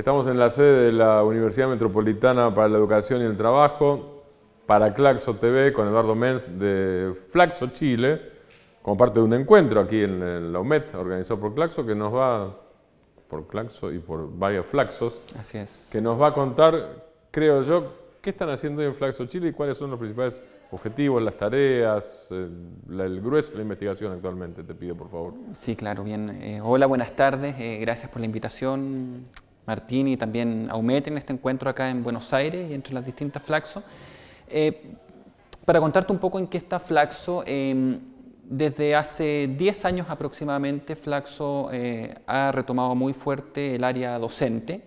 Estamos en la sede de la Universidad Metropolitana para la Educación y el Trabajo, para Claxo TV, con Eduardo Menz de Flaxo Chile, como parte de un encuentro aquí en la UMET, organizado por Claxo, que nos va, por Claxo y por varios Flaxos, Así es. que nos va a contar, creo yo, qué están haciendo hoy en Flaxo Chile y cuáles son los principales objetivos, las tareas, el, grueso de la investigación actualmente, te pido por favor. Sí, claro, bien. Eh, hola, buenas tardes, eh, gracias por la invitación, Martín y también Aumet en este encuentro acá en Buenos Aires y entre las distintas Flaxo. Eh, para contarte un poco en qué está Flaxo, em, desde hace 10 años aproximadamente Flaxo eh, ha retomado muy fuerte el área docente,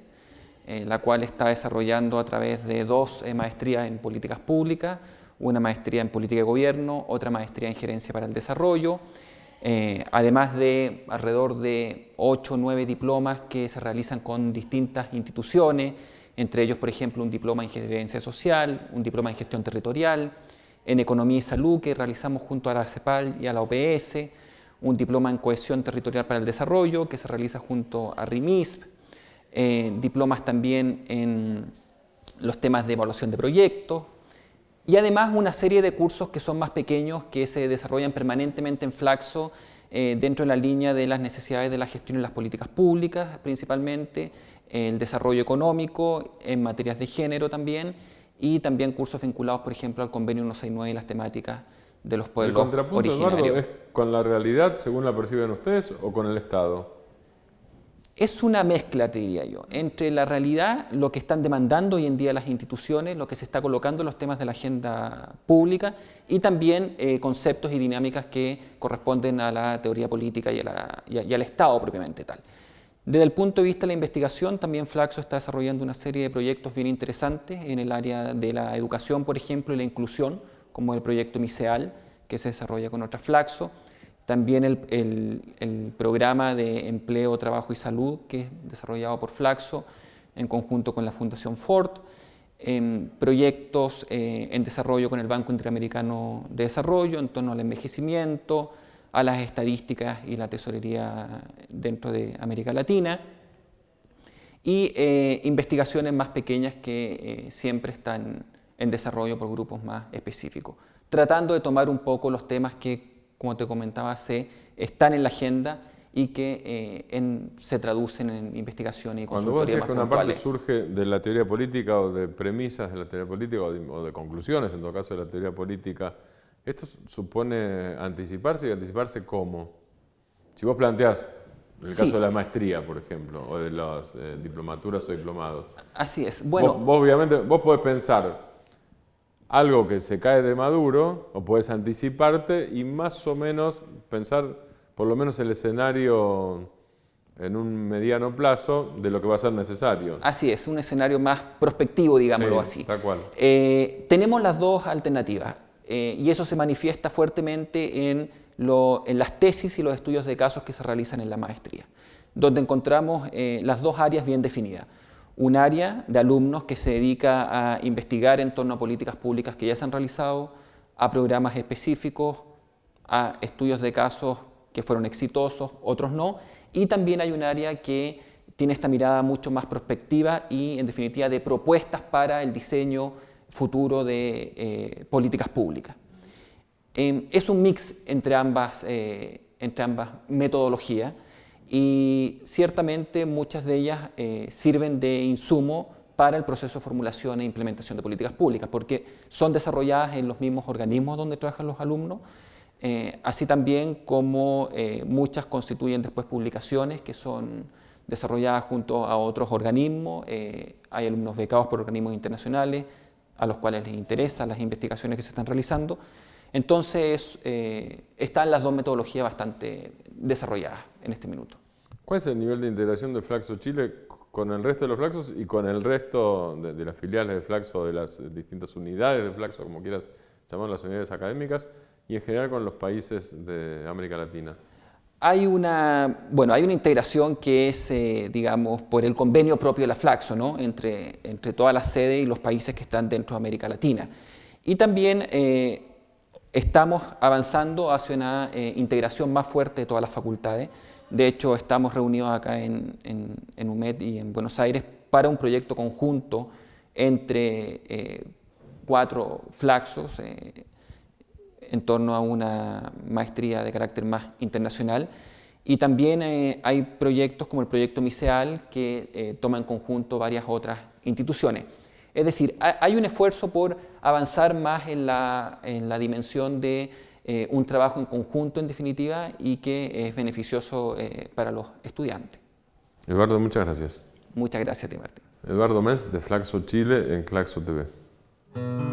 eh, la cual está desarrollando a través de dos maestrías en políticas públicas, una maestría en política de gobierno, otra maestría en gerencia para el desarrollo. Eh, además de alrededor de 8 o 9 diplomas que se realizan con distintas instituciones, entre ellos, por ejemplo, un diploma en gerencia social, un diploma en gestión territorial, en economía y salud que realizamos junto a la CEPAL y a la OPS, un diploma en cohesión territorial para el desarrollo que se realiza junto a RIMISP, eh, diplomas también en los temas de evaluación de proyectos, y además una serie de cursos que son más pequeños, que se desarrollan permanentemente en Flaxo, eh, dentro de la línea de las necesidades de la gestión y las políticas públicas, principalmente, el desarrollo económico, en materias de género también, y también cursos vinculados, por ejemplo, al convenio 169 y las temáticas de los pueblos el ¿Es con la realidad según la perciben ustedes o con el Estado? Es una mezcla, te diría yo, entre la realidad, lo que están demandando hoy en día las instituciones, lo que se está colocando en los temas de la agenda pública y también eh, conceptos y dinámicas que corresponden a la teoría política y, al Estado propiamente tal. Desde el punto de vista de la investigación, también Flaxo está desarrollando una serie de proyectos bien interesantes en el área de la educación, por ejemplo, y la inclusión, como el proyecto MICEAL, que se desarrolla con otra Flaxo. También el, programa de empleo, trabajo y salud que es desarrollado por Flaxo en conjunto con la Fundación Ford, en proyectos eh, en desarrollo con el Banco Interamericano de Desarrollo en torno al envejecimiento, a las estadísticas y la tesorería dentro de América Latina y eh, investigaciones más pequeñas que eh, siempre están en desarrollo por grupos más específicos, tratando de tomar un poco los temas que como te comentaba, hace, están en la agenda y que eh, se traducen en investigación y Cuando vos decís que una parte surge de la teoría política o de premisas de la teoría política o de, conclusiones, en todo caso de la teoría política, ¿esto supone anticiparse y anticiparse cómo? Si vos planteás, el caso de la maestría, por ejemplo, o de las eh, diplomaturas o diplomados. Así es. Bueno, obviamente, vos podés pensar algo que se cae de maduro, o puedes anticiparte y más o menos pensar por lo menos el escenario en un mediano plazo de lo que va a ser necesario. Así es, un escenario más prospectivo, digámoslo así. Eh, tenemos las dos alternativas eh, y eso se manifiesta fuertemente en, las tesis y los estudios de casos que se realizan en la maestría, donde encontramos eh, las dos áreas bien definidas un área de alumnos que se dedica a investigar en torno a políticas públicas que ya se han realizado, a programas específicos, a estudios de casos que fueron exitosos, otros no, y también hay un área que tiene esta mirada mucho más prospectiva y, en definitiva, de propuestas para el diseño futuro de eh, políticas públicas. Em, es un mix entre ambas eh, metodologías y ciertamente muchas de ellas eh, sirven de insumo para el proceso de formulación e implementación de políticas públicas, porque son desarrolladas en los mismos organismos donde trabajan los alumnos, eh, así también como eh, muchas constituyen después publicaciones que son desarrolladas junto a otros organismos, hay alumnos becados por organismos internacionales a los cuales les interesan las investigaciones que se están realizando, entonces están las dos metodologías bastante desarrolladas en este minuto. ¿Cuál es el nivel de integración de Flaxo Chile con el resto de los Flaxos y con el resto de, las filiales de Flaxo, de las distintas unidades de Flaxo, como quieras llamar las unidades académicas, y en general con los países de América Latina? Hay una, bueno, hay una integración que es, eh, digamos, por el convenio propio de la Flaxo, ¿no? entre, entre la sede y los países que están dentro de América Latina. Y también eh, Estamos avanzando hacia una eh, integración más fuerte de todas las facultades. De hecho, estamos reunidos acá en, en, UMED y en Buenos Aires para un proyecto conjunto entre eh, cuatro flaxos eh, en torno a una maestría de carácter más internacional. Y también hay proyectos como el proyecto MICEAL que toma en conjunto varias otras instituciones. Es decir, hay un esfuerzo por avanzar más en la, dimensión de eh, un trabajo en conjunto, en definitiva, y que es beneficioso eh, para los estudiantes. Eduardo, muchas gracias. Muchas gracias a ti, Martín. Eduardo Mes, de Flaxo Chile, en Claxo TV.